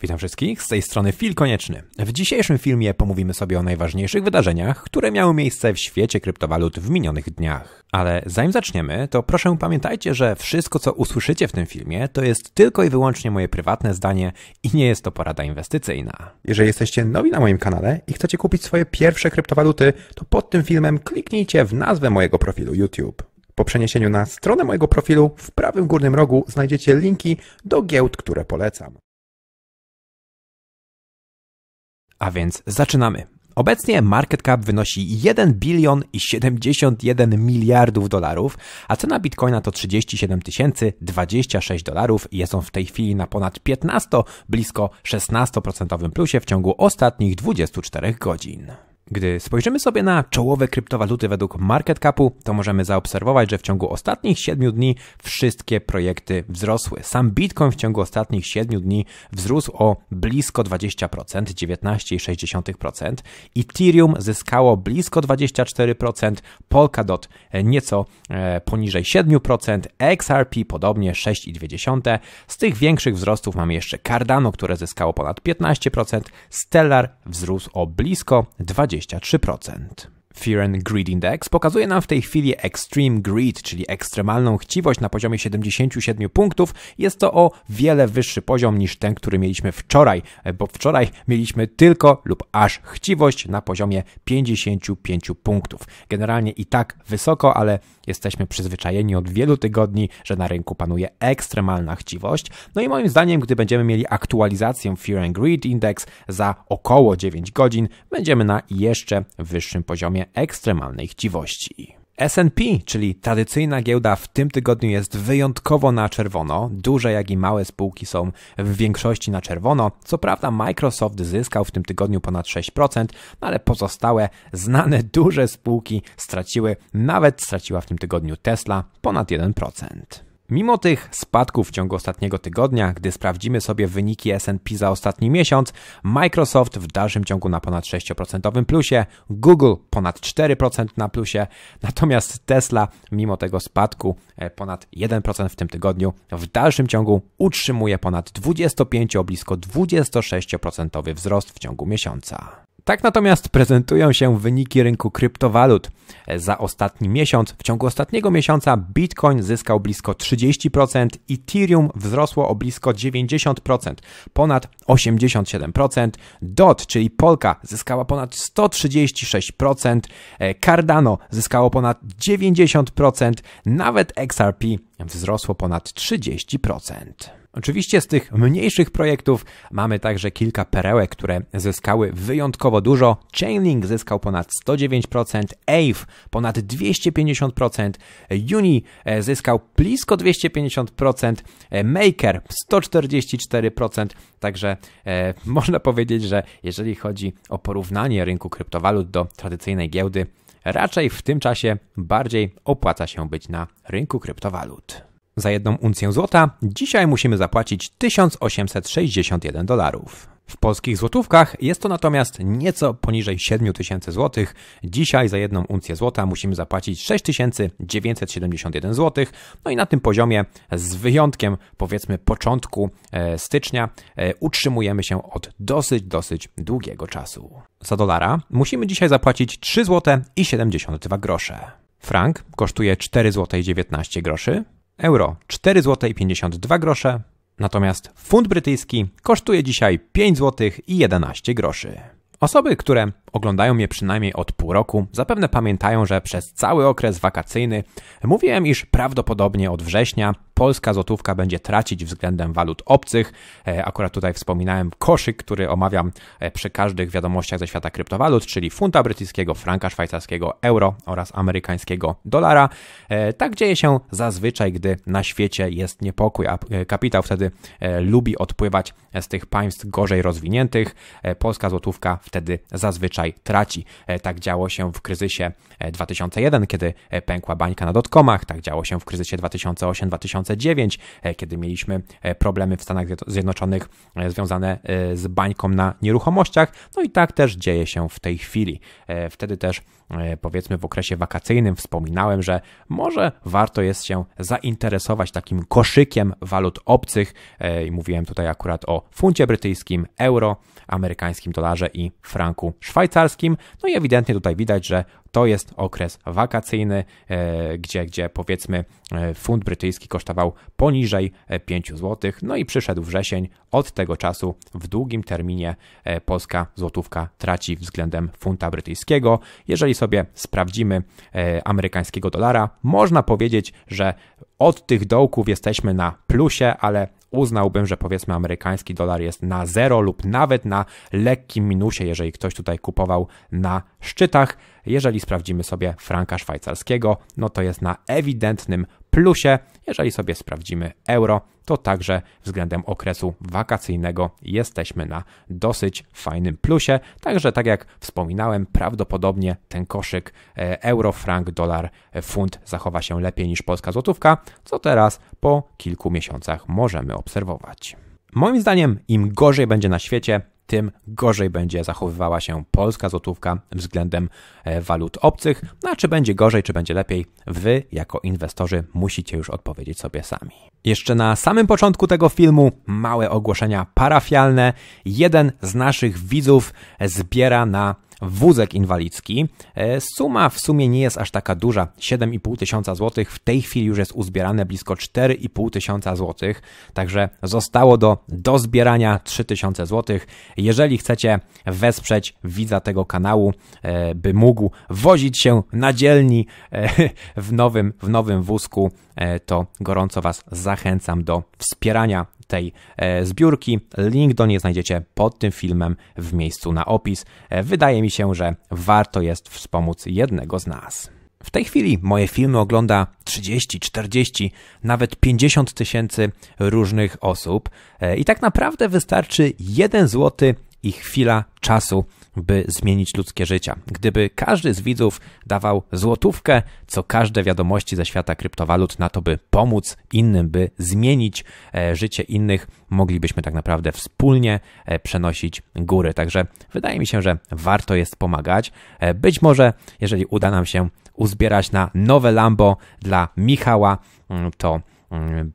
Witam wszystkich, z tej strony Fil Konieczny. W dzisiejszym filmie pomówimy sobie o najważniejszych wydarzeniach, które miały miejsce w świecie kryptowalut w minionych dniach. Ale zanim zaczniemy, to proszę pamiętajcie, że wszystko co usłyszycie w tym filmie to jest tylko i wyłącznie moje prywatne zdanie i nie jest to porada inwestycyjna. Jeżeli jesteście nowi na moim kanale i chcecie kupić swoje pierwsze kryptowaluty, to pod tym filmem kliknijcie w nazwę mojego profilu YouTube. Po przeniesieniu na stronę mojego profilu w prawym górnym rogu znajdziecie linki do giełd, które polecam. A więc zaczynamy. Obecnie market cap wynosi 1 bilion i 71 miliardów dolarów, a cena bitcoina to 37 026 dolarów i jest on w tej chwili na ponad 15, blisko 16% plusie w ciągu ostatnich 24 godzin. Gdy spojrzymy sobie na czołowe kryptowaluty według market capu, to możemy zaobserwować, że w ciągu ostatnich 7 dni wszystkie projekty wzrosły. Sam Bitcoin w ciągu ostatnich 7 dni wzrósł o blisko 20%, 19,6% Ethereum zyskało blisko 24%, Polkadot nieco e, poniżej 7%, XRP podobnie 6,2%. Z tych większych wzrostów mamy jeszcze Cardano, które zyskało ponad 15%, Stellar wzrósł o blisko 20%. 23%. Fear and Greed Index pokazuje nam w tej chwili Extreme Greed, czyli ekstremalną chciwość na poziomie 77 punktów. Jest to o wiele wyższy poziom niż ten, który mieliśmy wczoraj, e, bo wczoraj mieliśmy tylko lub aż chciwość na poziomie 55 punktów. Generalnie i tak wysoko, ale jesteśmy przyzwyczajeni od wielu tygodni, że na rynku panuje ekstremalna chciwość. No i moim zdaniem, gdy będziemy mieli aktualizację Fear and Greed Index za około 9 godzin, będziemy na jeszcze wyższym poziomie ekstremalnej chciwości. S&P, czyli tradycyjna giełda w tym tygodniu jest wyjątkowo na czerwono. Duże jak i małe spółki są w większości na czerwono. Co prawda Microsoft zyskał w tym tygodniu ponad 6%, no ale pozostałe znane duże spółki straciły, nawet straciła w tym tygodniu Tesla ponad 1%. Mimo tych spadków w ciągu ostatniego tygodnia, gdy sprawdzimy sobie wyniki SP za ostatni miesiąc, Microsoft w dalszym ciągu na ponad 6% plusie, Google ponad 4% na plusie, natomiast Tesla, mimo tego spadku e, ponad 1% w tym tygodniu, w dalszym ciągu utrzymuje ponad 25, blisko 26% wzrost w ciągu miesiąca. Tak natomiast prezentują się wyniki rynku kryptowalut. Za ostatni miesiąc, w ciągu ostatniego miesiąca Bitcoin zyskał blisko 30%, Ethereum wzrosło o blisko 90%, ponad 87%, DOT, czyli Polka, zyskała ponad 136%, e, Cardano zyskało ponad 90%, nawet XRP wzrosło ponad 30%. Oczywiście z tych mniejszych projektów mamy także kilka perełek, które zyskały wyjątkowo dużo. Chainlink zyskał ponad 109%, Ave ponad 250%, Uni e, zyskał blisko 250%, e, Maker 144%. Także e, można powiedzieć, że jeżeli chodzi o porównanie rynku kryptowalut do tradycyjnej giełdy, raczej w tym czasie bardziej opłaca się być na rynku kryptowalut. Za jedną uncję złota dzisiaj musimy zapłacić 1861 dolarów. W polskich złotówkach jest to natomiast nieco poniżej 7000 zł. Dzisiaj za jedną uncję złota musimy zapłacić 6971 zł. No i na tym poziomie, z wyjątkiem powiedzmy początku e, stycznia, e, utrzymujemy się od dosyć, dosyć długiego czasu. Za dolara musimy dzisiaj zapłacić 3 zł i 72 grosze. Frank kosztuje 4 zł i 19 groszy euro 4 zł 52 grosze, natomiast funt brytyjski kosztuje dzisiaj 5 zł i 11 groszy. Osoby, które oglądają mnie przynajmniej od pół roku, zapewne pamiętają, że przez cały okres wakacyjny mówiłem, iż prawdopodobnie od września polska złotówka będzie tracić względem walut obcych. E, akurat tutaj wspominałem koszyk, który omawiam e, przy każdych wiadomościach ze świata kryptowalut, czyli funta brytyjskiego, franka szwajcarskiego, euro oraz amerykańskiego dolara. E, tak dzieje się zazwyczaj, gdy na świecie jest niepokój, a kapitał wtedy lubi odpływać z tych państw gorzej rozwiniętych. Polska złotówka wtedy zazwyczaj tutaj traci. E, tak działo się w kryzysie 2001, e, kiedy e, pękła bańka na dotkomach, tak działo się w kryzysie 2008-2009, kiedy mieliśmy problemy w Stanach Zjednoczonych związane z bańką na nieruchomościach. No i tak też dzieje się w tej chwili. Wtedy też powiedzmy w okresie wakacyjnym wspominałem, że może warto jest się zainteresować takim koszykiem walut obcych i mówiłem tutaj akurat o funcie brytyjskim, euro, amerykańskim dolarze i franku szwajcarskim szwajcarskim. No i ewidentnie tutaj widać, że to jest okres wakacyjny, e, gdzie, gdzie powiedzmy e, funt brytyjski kosztował poniżej 5 e, zł. No i przyszedł wrzesień. Od tego czasu w długim terminie polska złotówka traci względem funta brytyjskiego. Jeżeli sobie sprawdzimy amerykańskiego dolara, można powiedzieć, że od tych dołków jesteśmy na plusie, ale uznałbym, że powiedzmy amerykański dolar jest na zero lub nawet na lekkim minusie, jeżeli ktoś tutaj kupował na szczytach. Jeżeli sprawdzimy sobie franka szwajcarskiego, no to jest na ewidentnym plusie. Jeżeli sobie sprawdzimy euro, to także względem okresu wakacyjnego jesteśmy na dosyć fajnym plusie. Także tak jak wspominałem, prawdopodobnie ten koszyk e, euro, frank, dolar, e, funt zachowa się lepiej niż polska złotówka, co teraz po kilku miesiącach możemy obserwować. Moim zdaniem, im gorzej będzie na świecie, tym gorzej będzie zachowywała się polska złotówka względem e, walut obcych. No, a czy będzie gorzej, czy będzie lepiej, wy jako inwestorzy musicie już odpowiedzieć sobie sami. Jeszcze na samym początku tego filmu małe ogłoszenia parafialne. Jeden z naszych widzów zbiera na wózek inwalidzki. E, suma w sumie nie jest aż taka duża, 7,5 tysiąca złotych, w tej chwili już jest uzbierane blisko 4,5 tysiąca złotych, także zostało do, do zbierania 3 tysiące złotych. Jeżeli chcecie wesprzeć widza tego kanału, e, by mógł wozić się na dzielni e, w nowym, w nowym wózku, to gorąco Was zachęcam do wspierania tej e, zbiórki. Link do niej znajdziecie pod tym filmem w miejscu na opis. E, wydaje mi się, że warto jest wspomóc jednego z nas. W tej chwili moje filmy ogląda 30, 40, nawet 50 tysięcy różnych osób e, i tak naprawdę wystarczy 1 złoty i chwila czasu, by zmienić ludzkie życia. Gdyby każdy z widzów dawał złotówkę, co każde wiadomości ze świata kryptowalut na to, by pomóc innym, by zmienić e, życie innych, moglibyśmy tak naprawdę wspólnie e, przenosić góry. Także wydaje mi się, że warto jest pomagać. E, być może, jeżeli uda nam się uzbierać na nowe Lambo dla Michała, mm, to mm,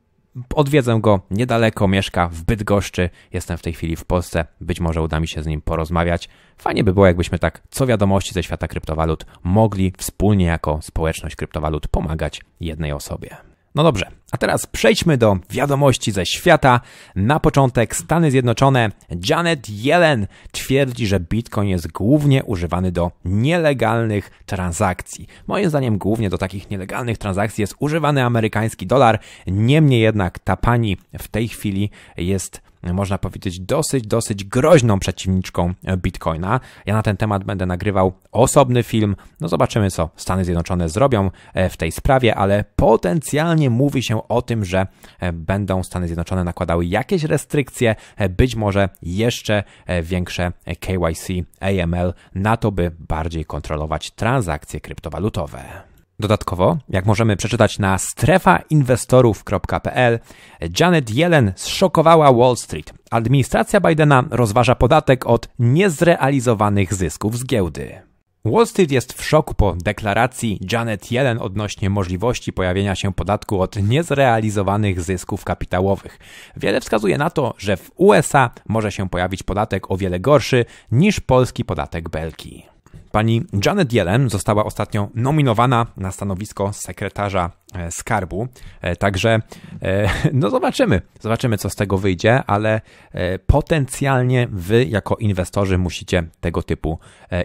Odwiedzę go niedaleko, mieszka w Bydgoszczy. Jestem w tej chwili w Polsce. Być może uda mi się z nim porozmawiać. Fajnie by było, jakbyśmy tak co wiadomości ze świata kryptowalut mogli wspólnie jako społeczność kryptowalut pomagać jednej osobie. No dobrze, a teraz przejdźmy do wiadomości ze świata. Na początek Stany Zjednoczone. Janet Yellen twierdzi, że Bitcoin jest głównie używany do nielegalnych transakcji. Moim zdaniem głównie do takich nielegalnych transakcji jest używany amerykański dolar. Niemniej jednak ta pani w tej chwili jest można powiedzieć, dosyć, dosyć groźną przeciwniczką Bitcoina. Ja na ten temat będę nagrywał osobny film. No zobaczymy, co Stany Zjednoczone zrobią e, w tej sprawie, ale potencjalnie mówi się o tym, że e, będą Stany Zjednoczone nakładały jakieś restrykcje, e, być może jeszcze większe KYC, AML na to, by bardziej kontrolować transakcje kryptowalutowe. Dodatkowo, jak możemy przeczytać na strefainwestorów.pl, Janet Yellen zszokowała Wall Street. Administracja Bidena rozważa podatek od niezrealizowanych zysków z giełdy. Wall Street jest w szoku po deklaracji Janet Yellen odnośnie możliwości pojawienia się podatku od niezrealizowanych zysków kapitałowych. Wiele wskazuje na to, że w USA może się pojawić podatek o wiele gorszy niż polski podatek Belki. Pani Janet Yellen została ostatnio nominowana na stanowisko sekretarza e, skarbu. E, także e, no zobaczymy, zobaczymy co z tego wyjdzie, ale potencjalnie wy jako inwestorzy musicie tego typu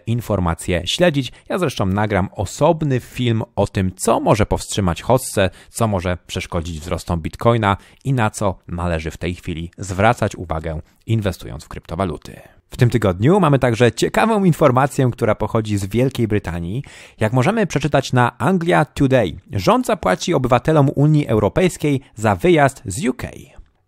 informacje śledzić. Ja zresztą nagram osobny film o tym, co może powstrzymać hostce, co może przeszkodzić wzrostom bitcoina i na co należy w tej chwili zwracać uwagę inwestując w kryptowaluty. W tym tygodniu mamy także ciekawą informację, która pochodzi z Wielkiej Brytanii. Jak możemy przeczytać na Anglia Today, rząd zapłaci obywatelom Unii Europejskiej za wyjazd z UK.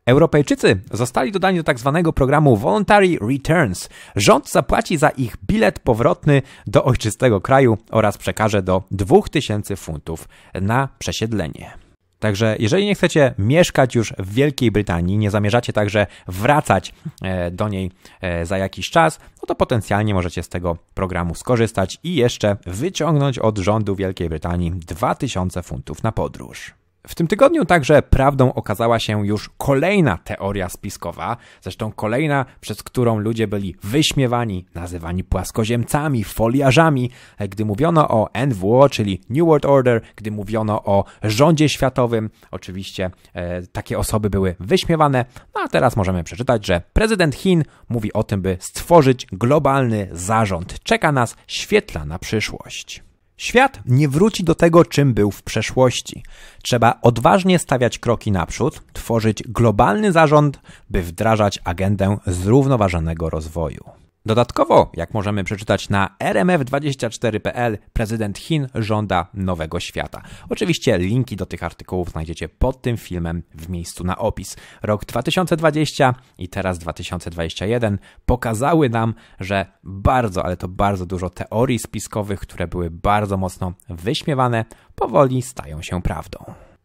Europejczycy zostali dodani do tak zwanego programu Voluntary Returns. Rząd zapłaci za ich bilet powrotny do ojczystego kraju oraz przekaże do 2000 funtów na przesiedlenie. Także jeżeli nie chcecie mieszkać już w Wielkiej Brytanii, nie zamierzacie także wracać e, do niej e, za jakiś czas, no to potencjalnie możecie z tego programu skorzystać i jeszcze wyciągnąć od rządu Wielkiej Brytanii 2000 funtów na podróż. W tym tygodniu także prawdą okazała się już kolejna teoria spiskowa, zresztą kolejna, przez którą ludzie byli wyśmiewani, nazywani płaskoziemcami, foliarzami, gdy mówiono o NWO, czyli New World Order, gdy mówiono o rządzie światowym. Oczywiście e, takie osoby były wyśmiewane, no a teraz możemy przeczytać, że prezydent Chin mówi o tym, by stworzyć globalny zarząd. Czeka nas świetla na przyszłość. Świat nie wróci do tego, czym był w przeszłości. Trzeba odważnie stawiać kroki naprzód, tworzyć globalny zarząd, by wdrażać agendę zrównoważonego rozwoju. Dodatkowo, jak możemy przeczytać na rmf24.pl, prezydent Chin żąda nowego świata. Oczywiście linki do tych artykułów znajdziecie pod tym filmem w miejscu na opis. Rok 2020 i teraz 2021 pokazały nam, że bardzo, ale to bardzo dużo teorii spiskowych, które były bardzo mocno wyśmiewane, powoli stają się prawdą.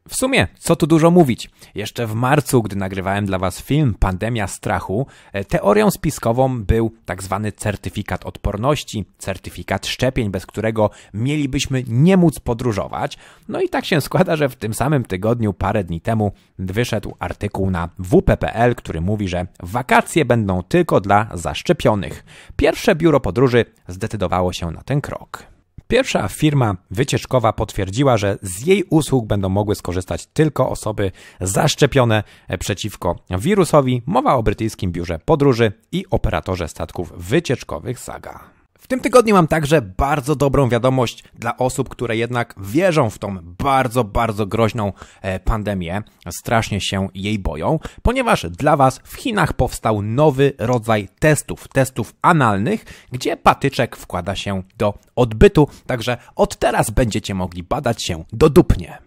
W sumie, co tu dużo mówić. Jeszcze w marcu, gdy nagrywałem dla Was film Pandemia Strachu, e, teorią spiskową był tak zwany certyfikat odporności, certyfikat szczepień, bez którego mielibyśmy nie móc podróżować. No i tak się składa, że w tym samym tygodniu, parę dni temu, wyszedł artykuł na WP.pl, który mówi, że wakacje będą tylko dla zaszczepionych. Pierwsze biuro podróży zdecydowało się na ten krok. Pierwsza firma wycieczkowa potwierdziła, że z jej usług będą mogły skorzystać tylko osoby zaszczepione przeciwko wirusowi. Mowa o brytyjskim biurze podróży i operatorze statków wycieczkowych Saga. W tym tygodniu mam także bardzo dobrą wiadomość dla osób, które jednak wierzą w tą bardzo, bardzo groźną e, pandemię, strasznie się jej boją, ponieważ dla Was w Chinach powstał nowy rodzaj testów, testów analnych, gdzie patyczek wkłada się do odbytu, także od teraz będziecie mogli badać się dodupnie.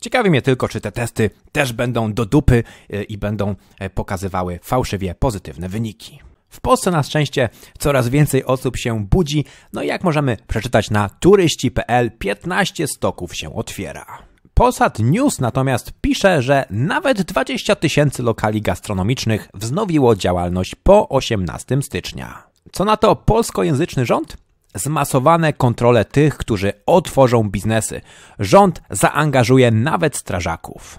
Ciekawi mnie tylko, czy te testy też będą do dupy e, i będą e, pokazywały fałszywie pozytywne wyniki. W Polsce na szczęście coraz więcej osób się budzi, no i jak możemy przeczytać na turyści.pl 15 stoków się otwiera. Posad News natomiast pisze, że nawet 20 tysięcy lokali gastronomicznych wznowiło działalność po 18 stycznia. Co na to polskojęzyczny rząd? Zmasowane kontrole tych, którzy otworzą biznesy. Rząd zaangażuje nawet strażaków.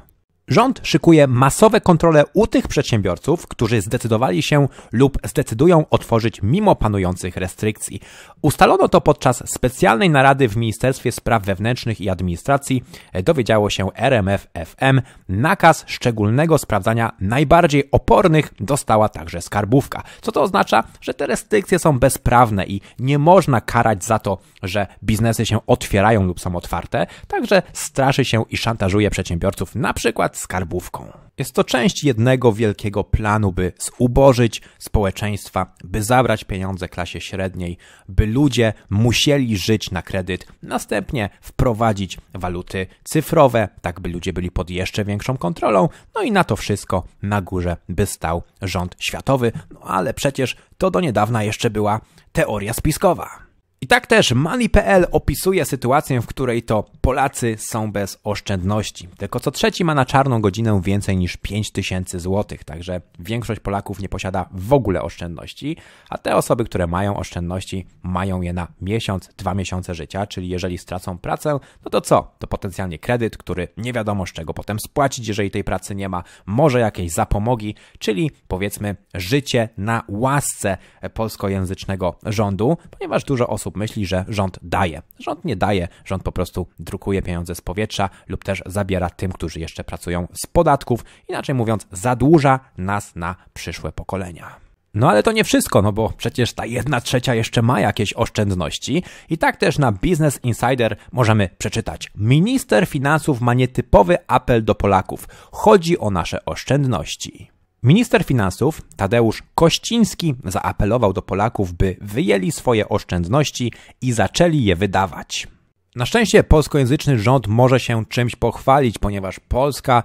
Rząd szykuje masowe kontrole u tych przedsiębiorców, którzy zdecydowali się lub zdecydują otworzyć mimo panujących restrykcji. Ustalono to podczas specjalnej narady w Ministerstwie Spraw Wewnętrznych i Administracji, dowiedziało się RMF FM. Nakaz szczególnego sprawdzania najbardziej opornych dostała także skarbówka. Co to oznacza, że te restrykcje są bezprawne i nie można karać za to, że biznesy się otwierają lub są otwarte, także straszy się i szantażuje przedsiębiorców na przykład skarbówką. Jest to część jednego wielkiego planu, by zubożyć społeczeństwa, by zabrać pieniądze klasie średniej, by ludzie musieli żyć na kredyt, następnie wprowadzić waluty cyfrowe, tak by ludzie byli pod jeszcze większą kontrolą, no i na to wszystko na górze by stał rząd światowy. No ale przecież to do niedawna jeszcze była teoria spiskowa. I tak też Money.pl opisuje sytuację, w której to Polacy są bez oszczędności. Tylko co trzeci ma na czarną godzinę więcej niż 5000 zł, także większość Polaków nie posiada w ogóle oszczędności, a te osoby, które mają oszczędności, mają je na miesiąc, dwa miesiące życia, czyli jeżeli stracą pracę, no to co? To potencjalnie kredyt, który nie wiadomo z czego potem spłacić, jeżeli tej pracy nie ma, może jakieś zapomogi, czyli powiedzmy życie na łasce polskojęzycznego rządu, ponieważ dużo osób osób myśli, że rząd daje. Rząd nie daje, rząd po prostu drukuje pieniądze z powietrza lub też zabiera tym, którzy jeszcze pracują z podatków, inaczej mówiąc, zadłuża nas na przyszłe pokolenia. No ale to nie wszystko, no bo przecież ta jedna trzecia jeszcze ma jakieś oszczędności. I tak też na Business Insider możemy przeczytać. Minister finansów ma nietypowy apel do Polaków. Chodzi o nasze oszczędności. Minister finansów Tadeusz Kościński zaapelował do Polaków, by wyjęli swoje oszczędności i zaczęli je wydawać. Na szczęście polskojęzyczny rząd może się czymś pochwalić, ponieważ Polska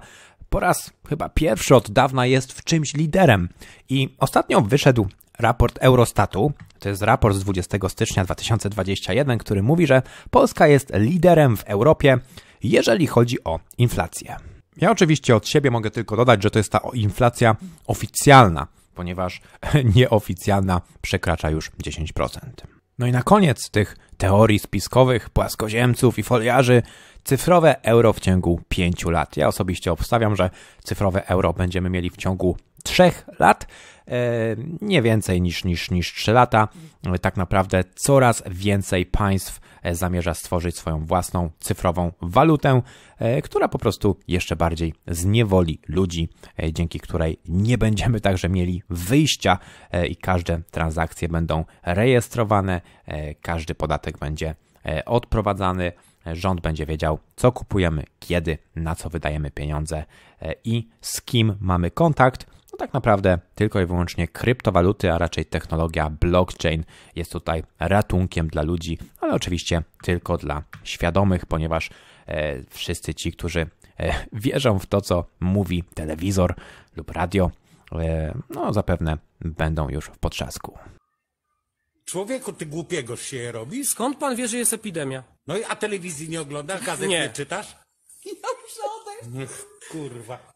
po raz chyba pierwszy od dawna jest w czymś liderem. I ostatnio wyszedł raport Eurostatu, to jest raport z 20 stycznia 2021, który mówi, że Polska jest liderem w Europie, jeżeli chodzi o inflację. Ja oczywiście od siebie mogę tylko dodać, że to jest ta inflacja oficjalna, ponieważ nieoficjalna przekracza już 10%. No i na koniec tych teorii spiskowych, płaskoziemców i foliarzy, cyfrowe euro w ciągu 5 lat. Ja osobiście obstawiam, że cyfrowe euro będziemy mieli w ciągu 3 lat, e, nie więcej niż, niż, niż 3 lata. E, tak naprawdę coraz więcej państw E, zamierza stworzyć swoją własną cyfrową walutę, e, która po prostu jeszcze bardziej zniewoli ludzi, e, dzięki której nie będziemy także mieli wyjścia i każde transakcje będą rejestrowane, każdy podatek będzie odprowadzany. Rząd będzie wiedział, co kupujemy, kiedy, na co wydajemy pieniądze i z kim mamy kontakt no tak naprawdę tylko i wyłącznie kryptowaluty, a raczej technologia blockchain jest tutaj ratunkiem dla ludzi, ale oczywiście tylko dla świadomych, ponieważ e, wszyscy ci, którzy e, wierzą w to, co mówi telewizor lub radio, e, no zapewne będą już w potrzasku. Człowieku, ty głupiego się robi, Skąd pan wie, że jest epidemia? No i a telewizji nie oglądasz, gazet nie, nie czytasz? No, żadnych. Kurwa.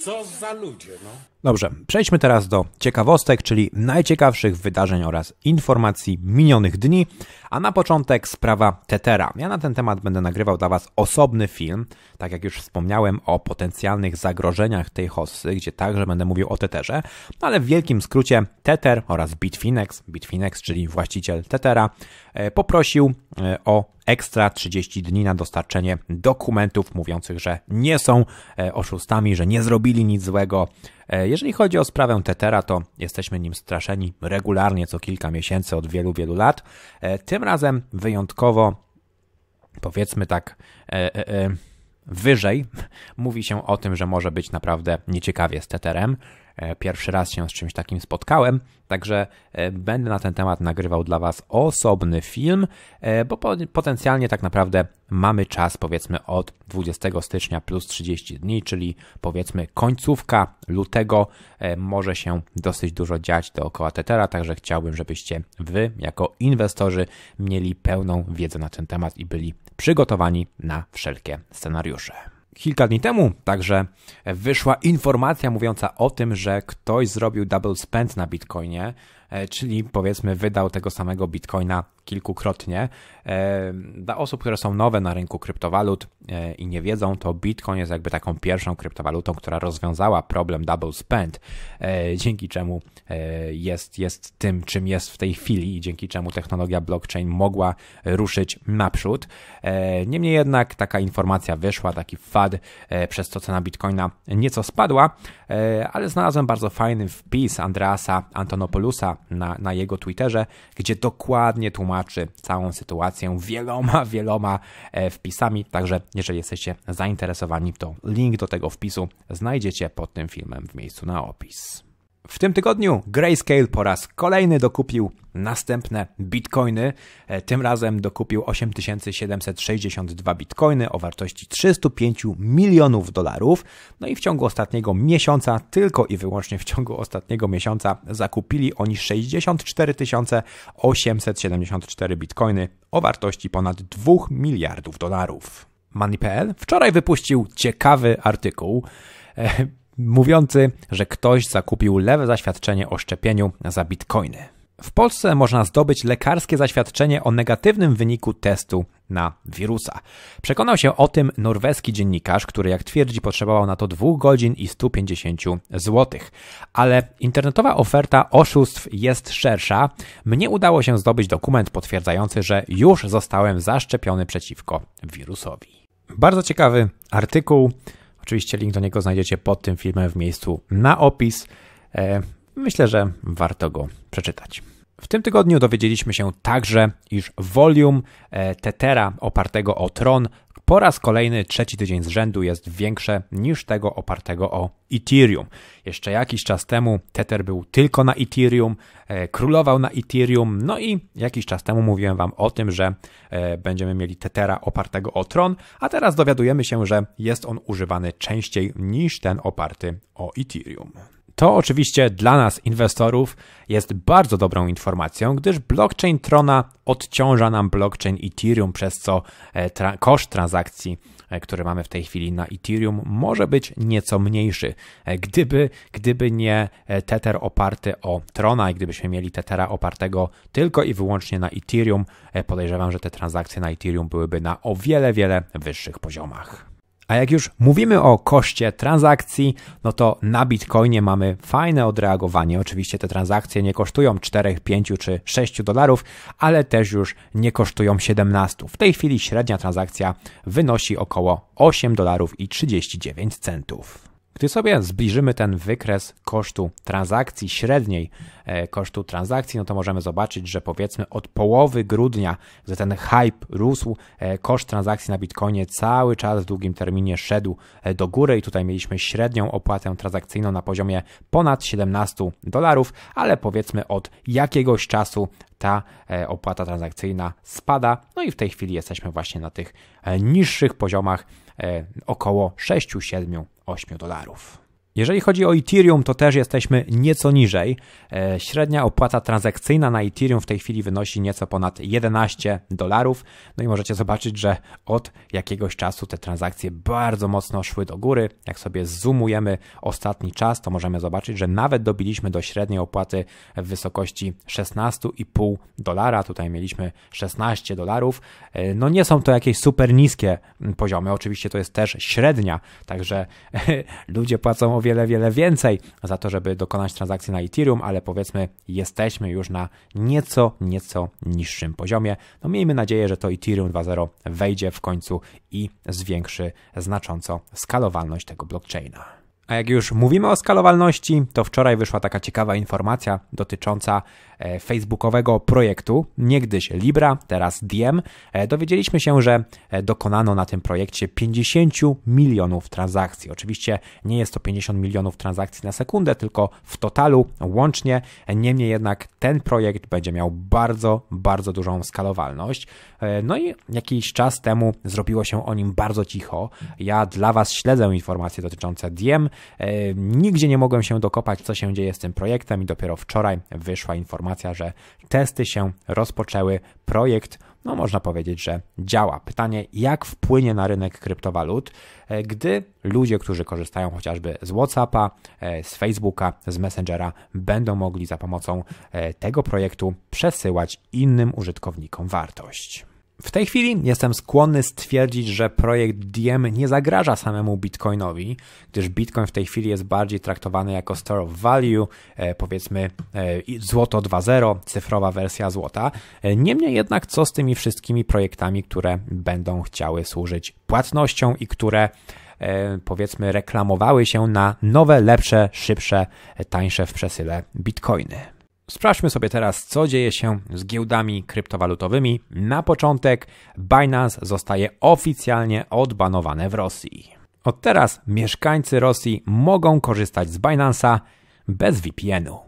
Co za ludzie, no. Dobrze, przejdźmy teraz do ciekawostek, czyli najciekawszych wydarzeń oraz informacji minionych dni. A na początek sprawa Tetera. Ja na ten temat będę nagrywał dla Was osobny film, tak jak już wspomniałem o potencjalnych zagrożeniach tej hossy, gdzie także będę mówił o Teterze, no ale w wielkim skrócie Teter oraz Bitfinex, Bitfinex, czyli właściciel Tetera, e, poprosił e, o ekstra 30 dni na dostarczenie dokumentów mówiących, że nie są e, oszustami, że nie zrobili nic złego, E, jeżeli chodzi o sprawę Tetera, to jesteśmy nim straszeni regularnie co kilka miesięcy od wielu, wielu lat. E, tym razem wyjątkowo, powiedzmy tak, e, wyżej mówi się o tym, że może być naprawdę nieciekawie z Teterem. E, pierwszy raz się z czymś takim spotkałem, także e, będę na ten temat nagrywał dla Was osobny film, e, bo potencjalnie tak naprawdę mamy czas powiedzmy od 20 stycznia plus 30 dni, czyli powiedzmy końcówka lutego może się dosyć dużo dziać dookoła Tetera, także chciałbym, żebyście Wy jako inwestorzy mieli pełną wiedzę na ten temat i byli przygotowani na wszelkie scenariusze kilka dni temu także wyszła informacja mówiąca o tym, że ktoś zrobił double spend na Bitcoinie, e, czyli powiedzmy wydał tego samego Bitcoina kilkukrotnie. E, dla osób, które są nowe na rynku kryptowalut e, i nie wiedzą, to Bitcoin jest jakby taką pierwszą kryptowalutą, która rozwiązała problem double spend, e, dzięki czemu jest, jest tym, czym jest w tej chwili i dzięki czemu technologia blockchain mogła ruszyć naprzód. Niemniej jednak taka informacja wyszła, taki FAD, przez co cena Bitcoina nieco spadła, ale znalazłem bardzo fajny wpis Andreasa Antonopoulosa na, na jego Twitterze, gdzie dokładnie tłumaczy, tłumaczy całą sytuację wieloma, wieloma e, wpisami. Także jeżeli jesteście zainteresowani, to link do tego wpisu znajdziecie pod tym filmem w miejscu na opis. W tym tygodniu Grayscale po raz kolejny dokupił następne bitcoiny. E, tym razem dokupił 8762 bitcoiny o wartości 305 milionów dolarów. No i w ciągu ostatniego miesiąca, tylko i wyłącznie w ciągu ostatniego miesiąca, zakupili oni 64 874 bitcoiny o wartości ponad 2 miliardów dolarów. Money.pl wczoraj wypuścił ciekawy artykuł e, mówiący, że ktoś zakupił lewe zaświadczenie o szczepieniu za bitcoiny. W Polsce można zdobyć lekarskie zaświadczenie o negatywnym wyniku testu na wirusa. Przekonał się o tym norweski dziennikarz, który, jak twierdzi, potrzebował na to 2 godzin i 150 zł. Ale internetowa oferta oszustw jest szersza. Mnie udało się zdobyć dokument potwierdzający, że już zostałem zaszczepiony przeciwko wirusowi. Bardzo ciekawy artykuł. Oczywiście link do niego znajdziecie pod tym filmem w miejscu na opis. E, myślę, że warto go przeczytać. W tym tygodniu dowiedzieliśmy się także, iż volume e, Tetera opartego o Tron po raz kolejny trzeci tydzień z rzędu jest większe niż tego opartego o Ethereum. Jeszcze jakiś czas temu Tether był tylko na Ethereum, e, królował na Ethereum, no i jakiś czas temu mówiłem Wam o tym, że e, będziemy mieli Tethera opartego o Tron, a teraz dowiadujemy się, że jest on używany częściej niż ten oparty o Ethereum. To oczywiście dla nas, inwestorów, jest bardzo dobrą informacją, gdyż blockchain Trona odciąża nam blockchain Ethereum, przez co e, tra koszt transakcji, e, który mamy w tej chwili na Ethereum, może być nieco mniejszy. E, gdyby, gdyby nie Tether oparty o Trona i gdybyśmy mieli Tethera opartego tylko i wyłącznie na Ethereum, podejrzewam, że te transakcje na Ethereum byłyby na o wiele, wiele wyższych poziomach. A jak już mówimy o koszcie transakcji, no to na Bitcoinie mamy fajne odreagowanie. Oczywiście te transakcje nie kosztują 4, 5 czy 6 dolarów, ale też już nie kosztują 17. W tej chwili średnia transakcja wynosi około 8 dolarów i 39 centów. Gdy sobie zbliżymy ten wykres kosztu transakcji średniej, e, kosztu transakcji, no to możemy zobaczyć, że powiedzmy od połowy grudnia, że ten hype rósł, e, koszt transakcji na Bitcoinie cały czas w długim terminie szedł e, do góry i tutaj mieliśmy średnią opłatę transakcyjną na poziomie ponad 17 dolarów, ale powiedzmy od jakiegoś czasu ta opłata transakcyjna spada, no i w tej chwili jesteśmy właśnie na tych niższych poziomach około 6-7 8 dolarów. Jeżeli chodzi o Ethereum, to też jesteśmy nieco niżej. E, średnia opłata transakcyjna na Ethereum w tej chwili wynosi nieco ponad 11 dolarów. No i możecie zobaczyć, że od jakiegoś czasu te transakcje bardzo mocno szły do góry. Jak sobie zoomujemy ostatni czas, to możemy zobaczyć, że nawet dobiliśmy do średniej opłaty w wysokości 16,5 dolara. Tutaj mieliśmy 16 dolarów. E, no nie są to jakieś super niskie mm, poziomy. Oczywiście to jest też średnia, także ludzie płacą o wiele, wiele więcej za to, żeby dokonać transakcji na Ethereum, ale powiedzmy jesteśmy już na nieco, nieco niższym poziomie. No miejmy nadzieję, że to Ethereum 2.0 wejdzie w końcu i zwiększy znacząco skalowalność tego blockchaina. A jak już mówimy o skalowalności, to wczoraj wyszła taka ciekawa informacja dotycząca e, facebookowego projektu, niegdyś Libra, teraz Diem. E, dowiedzieliśmy się, że e, dokonano na tym projekcie 50 milionów transakcji. Oczywiście nie jest to 50 milionów transakcji na sekundę, tylko w totalu łącznie. Niemniej jednak ten projekt będzie miał bardzo, bardzo dużą skalowalność. No i jakiś czas temu zrobiło się o nim bardzo cicho. Ja dla Was śledzę informacje dotyczące Diem E, nigdzie nie mogłem się dokopać, co się dzieje z tym projektem i dopiero wczoraj wyszła informacja, że testy się rozpoczęły, projekt no można powiedzieć, że działa. Pytanie, jak wpłynie na rynek kryptowalut, e, gdy ludzie, którzy korzystają chociażby z WhatsAppa, e, z Facebooka, z Messengera, będą mogli za pomocą tego projektu przesyłać innym użytkownikom wartość. W tej chwili jestem skłonny stwierdzić, że projekt Diem nie zagraża samemu Bitcoinowi, gdyż Bitcoin w tej chwili jest bardziej traktowany jako store of value, e, powiedzmy e, złoto 2.0, cyfrowa wersja złota. E, niemniej jednak, co z tymi wszystkimi projektami, które będą chciały służyć płatnością i które powiedzmy reklamowały się na nowe, lepsze, szybsze, tańsze w przesyle bitcoiny. Sprawdźmy sobie teraz, co dzieje się z giełdami kryptowalutowymi. Na początek Binance zostaje oficjalnie odbanowane w Rosji. Od teraz mieszkańcy Rosji mogą korzystać z Binance'a bez VPN-u.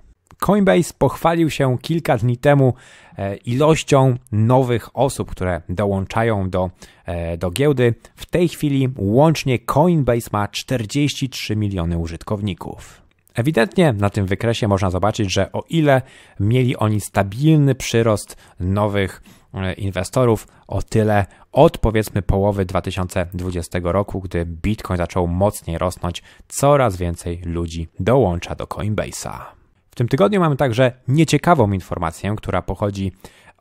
Coinbase pochwalił się kilka dni temu e, ilością nowych osób, które dołączają do, e, do giełdy. W tej chwili łącznie Coinbase ma 43 miliony użytkowników. Ewidentnie na tym wykresie można zobaczyć, że o ile mieli oni stabilny przyrost nowych e, inwestorów, o tyle od powiedzmy połowy 2020 roku, gdy Bitcoin zaczął mocniej rosnąć, coraz więcej ludzi dołącza do Coinbase'a. W tym tygodniu mamy także nieciekawą informację, która pochodzi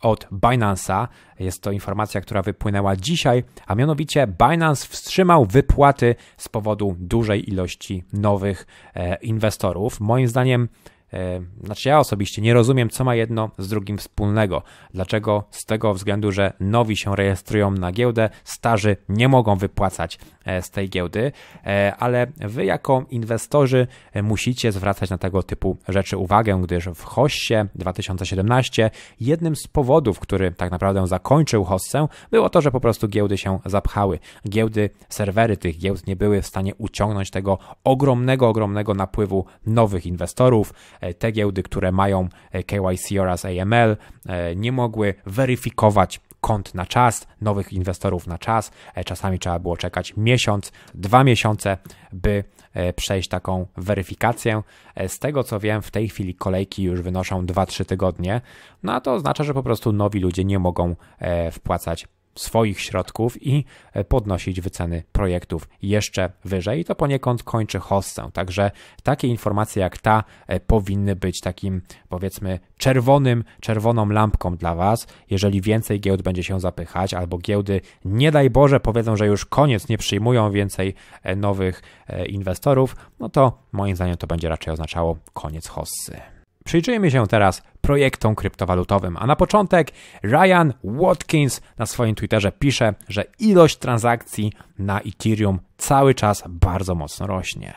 od Binance'a. Jest to informacja, która wypłynęła dzisiaj, a mianowicie Binance wstrzymał wypłaty z powodu dużej ilości nowych e, inwestorów. Moim zdaniem E, znaczy, ja osobiście nie rozumiem, co ma jedno z drugim wspólnego. Dlaczego? Z tego względu, że nowi się rejestrują na giełdę, starzy nie mogą wypłacać e, z tej giełdy, e, ale wy, jako inwestorzy, musicie zwracać na tego typu rzeczy uwagę, gdyż w Hossie 2017 jednym z powodów, który tak naprawdę zakończył Hossę, było to, że po prostu giełdy się zapchały. Giełdy, serwery tych giełd nie były w stanie uciągnąć tego ogromnego, ogromnego napływu nowych inwestorów. E, te giełdy, które mają e, KYC oraz AML, e, nie mogły weryfikować kont na czas, nowych inwestorów na czas. Czasami trzeba było czekać miesiąc, dwa miesiące, by przejść taką weryfikację. Z tego co wiem, w tej chwili kolejki już wynoszą 2-3 tygodnie. No a to oznacza, że po prostu nowi ludzie nie mogą wpłacać swoich środków i e, podnosić wyceny projektów jeszcze wyżej. I to poniekąd kończy hossę. Także takie informacje jak ta e, powinny być takim, powiedzmy, czerwonym, czerwoną lampką dla Was. Jeżeli więcej giełd będzie się zapychać, albo giełdy, nie daj Boże, powiedzą, że już koniec, nie przyjmują więcej e, nowych inwestorów, no to moim zdaniem to będzie raczej oznaczało koniec hossy. Przyjrzyjmy się teraz projektom kryptowalutowym, a na początek Ryan Watkins na swoim Twitterze pisze, że ilość transakcji na Ethereum cały czas bardzo mocno rośnie.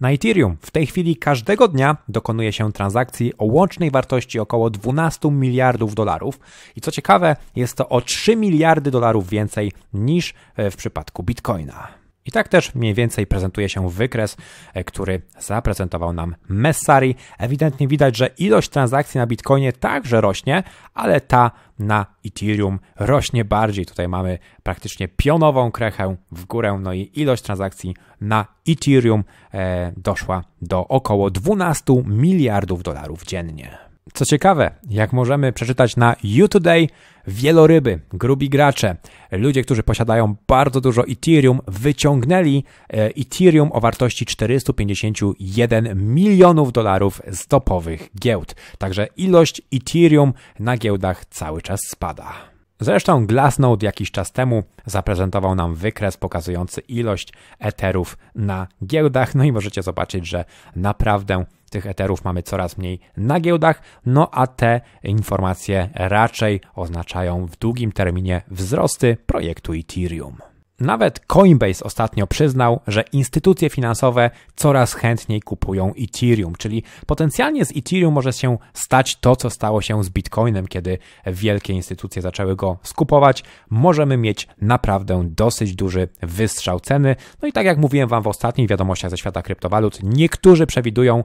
Na Ethereum w tej chwili każdego dnia dokonuje się transakcji o łącznej wartości około 12 miliardów dolarów i co ciekawe jest to o 3 miliardy dolarów więcej niż e, w przypadku Bitcoina. I tak też mniej więcej prezentuje się wykres, e, który zaprezentował nam Messari. Ewidentnie widać, że ilość transakcji na Bitcoinie także rośnie, ale ta na Ethereum rośnie bardziej. Tutaj mamy praktycznie pionową krechę w górę, no i ilość transakcji na Ethereum e, doszła do około 12 miliardów dolarów dziennie. Co ciekawe, jak możemy przeczytać na YouToday wieloryby, grubi gracze, ludzie, którzy posiadają bardzo dużo Ethereum, wyciągnęli e, Ethereum o wartości 451 milionów dolarów z topowych giełd. Także ilość Ethereum na giełdach cały czas spada. Zresztą Glassnode jakiś czas temu zaprezentował nam wykres pokazujący ilość eterów na giełdach, no i możecie zobaczyć, że naprawdę tych eterów mamy coraz mniej na giełdach, no a te informacje raczej oznaczają w długim terminie wzrosty projektu Ethereum. Nawet Coinbase ostatnio przyznał, że instytucje finansowe coraz chętniej kupują Ethereum, czyli potencjalnie z Ethereum może się stać to, co stało się z Bitcoinem, kiedy wielkie instytucje zaczęły go skupować. Możemy mieć naprawdę dosyć duży wystrzał ceny. No i tak jak mówiłem Wam w ostatnich wiadomościach ze świata kryptowalut, niektórzy przewidują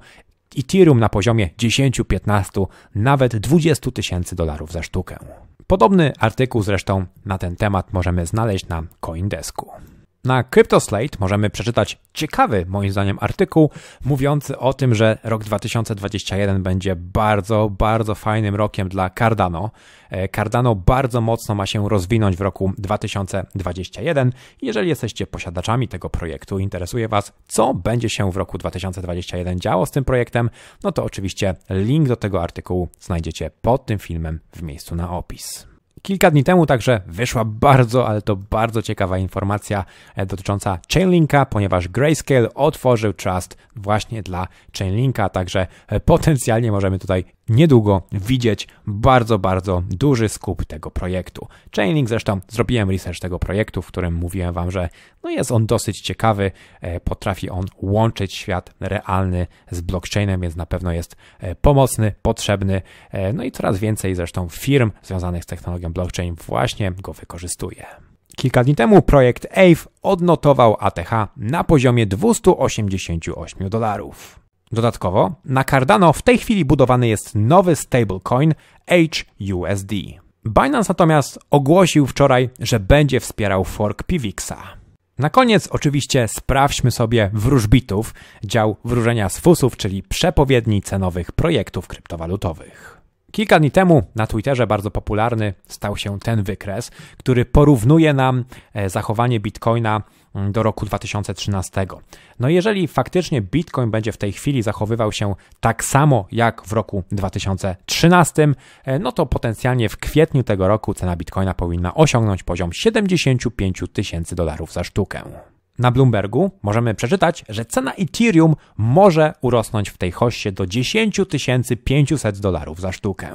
Ethereum na poziomie 10, 15, nawet 20 tysięcy dolarów za sztukę. Podobny artykuł zresztą na ten temat możemy znaleźć na Coindesku. Na CryptoSlate możemy przeczytać ciekawy, moim zdaniem, artykuł mówiący o tym, że rok 2021 będzie bardzo, bardzo fajnym rokiem dla Cardano. E, Cardano bardzo mocno ma się rozwinąć w roku 2021. Jeżeli jesteście posiadaczami tego projektu, interesuje Was, co będzie się w roku 2021 działo z tym projektem, no to oczywiście link do tego artykułu znajdziecie pod tym filmem w miejscu na opis. Kilka dni temu także wyszła bardzo, ale to bardzo ciekawa informacja e, dotycząca Chainlinka, ponieważ Grayscale otworzył trust właśnie dla Chainlinka, także e, potencjalnie możemy tutaj niedługo widzieć bardzo, bardzo duży skup tego projektu. Chainlink zresztą zrobiłem research tego projektu, w którym mówiłem Wam, że no jest on dosyć ciekawy, e, potrafi on łączyć świat realny z blockchainem, więc na pewno jest e, pomocny, potrzebny, e, no i coraz więcej zresztą firm związanych z technologią blockchain właśnie go wykorzystuje. Kilka dni temu projekt AVE odnotował ATH na poziomie 288 dolarów. Dodatkowo na Cardano w tej chwili budowany jest nowy stablecoin HUSD. Binance natomiast ogłosił wczoraj, że będzie wspierał fork Pivixa. Na koniec oczywiście sprawdźmy sobie wróżbitów, dział wróżenia z fusów, czyli przepowiedni cenowych projektów kryptowalutowych. Kilka dni temu na Twitterze bardzo popularny stał się ten wykres, który porównuje nam e, zachowanie bitcoina mm, do roku 2013. No jeżeli faktycznie Bitcoin będzie w tej chwili zachowywał się tak samo jak w roku 2013, e, no to potencjalnie w kwietniu tego roku cena Bitcoina powinna osiągnąć poziom 75 tysięcy dolarów za sztukę. Na Bloombergu możemy przeczytać, że cena Ethereum może urosnąć w tej hoście do 10 500 dolarów za sztukę.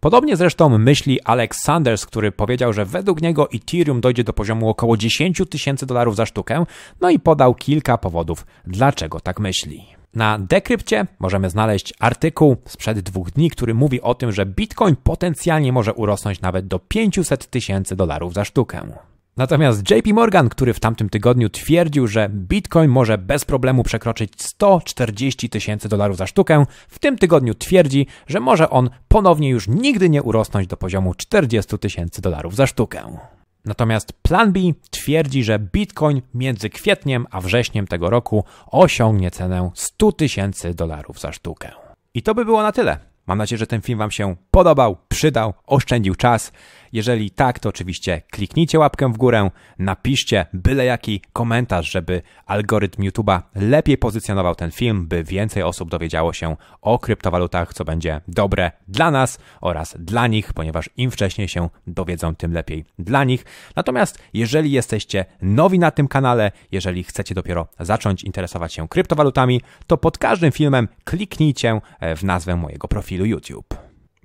Podobnie zresztą myśli Alex Sanders, który powiedział, że według niego Ethereum dojdzie do poziomu około 10 tysięcy dolarów za sztukę, no i podał kilka powodów, dlaczego tak myśli. Na Dekrypcie możemy znaleźć artykuł sprzed dwóch dni, który mówi o tym, że Bitcoin potencjalnie może urosnąć nawet do 500 tysięcy dolarów za sztukę. Natomiast JP Morgan, który w tamtym tygodniu twierdził, że Bitcoin może bez problemu przekroczyć 140 tysięcy dolarów za sztukę, w tym tygodniu twierdzi, że może on ponownie już nigdy nie urosnąć do poziomu 40 tysięcy dolarów za sztukę. Natomiast Plan B twierdzi, że Bitcoin między kwietniem a wrześniem tego roku osiągnie cenę 100 tysięcy dolarów za sztukę. I to by było na tyle. Mam nadzieję, że ten film Wam się podobał, przydał, oszczędził czas. Jeżeli tak, to oczywiście kliknijcie łapkę w górę, napiszcie byle jaki komentarz, żeby algorytm YouTube'a lepiej pozycjonował ten film, by więcej osób dowiedziało się o kryptowalutach, co będzie dobre dla nas oraz dla nich, ponieważ im wcześniej się dowiedzą, tym lepiej dla nich. Natomiast jeżeli jesteście nowi na tym kanale, jeżeli chcecie dopiero zacząć interesować się kryptowalutami, to pod każdym filmem kliknijcie w nazwę mojego profilu profilu YouTube.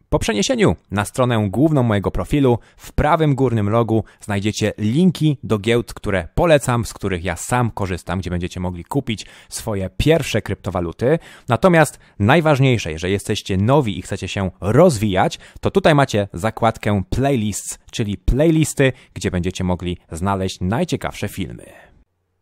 Po przeniesieniu na stronę główną mojego profilu w prawym górnym logu znajdziecie linki do giełd, które polecam, z których ja sam korzystam, gdzie będziecie mogli kupić swoje pierwsze kryptowaluty. Natomiast najważniejsze, jeżeli jesteście nowi i chcecie się rozwijać, to tutaj macie zakładkę playlists, czyli playlisty, gdzie będziecie mogli znaleźć najciekawsze filmy.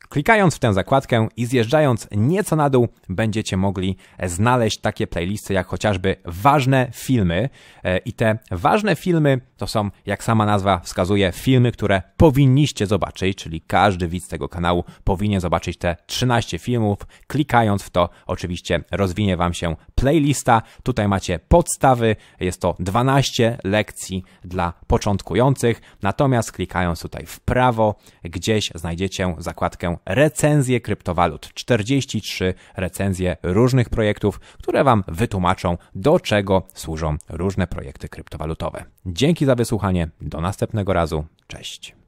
Klikając w tę zakładkę i zjeżdżając nieco na dół, będziecie mogli znaleźć takie playlisty jak chociażby ważne filmy. E, I te ważne filmy to są, jak sama nazwa wskazuje, filmy, które powinniście zobaczyć, czyli każdy widz tego kanału powinien zobaczyć te 13 filmów. Klikając w to, oczywiście rozwinie Wam się playlista. Tutaj macie podstawy, jest to 12 lekcji dla początkujących. Natomiast klikając tutaj w prawo, gdzieś znajdziecie zakładkę recenzje kryptowalut. 43 recenzje różnych projektów, które Wam wytłumaczą, do czego służą różne projekty kryptowalutowe. Dzięki za wysłuchanie. Do następnego razu. Cześć.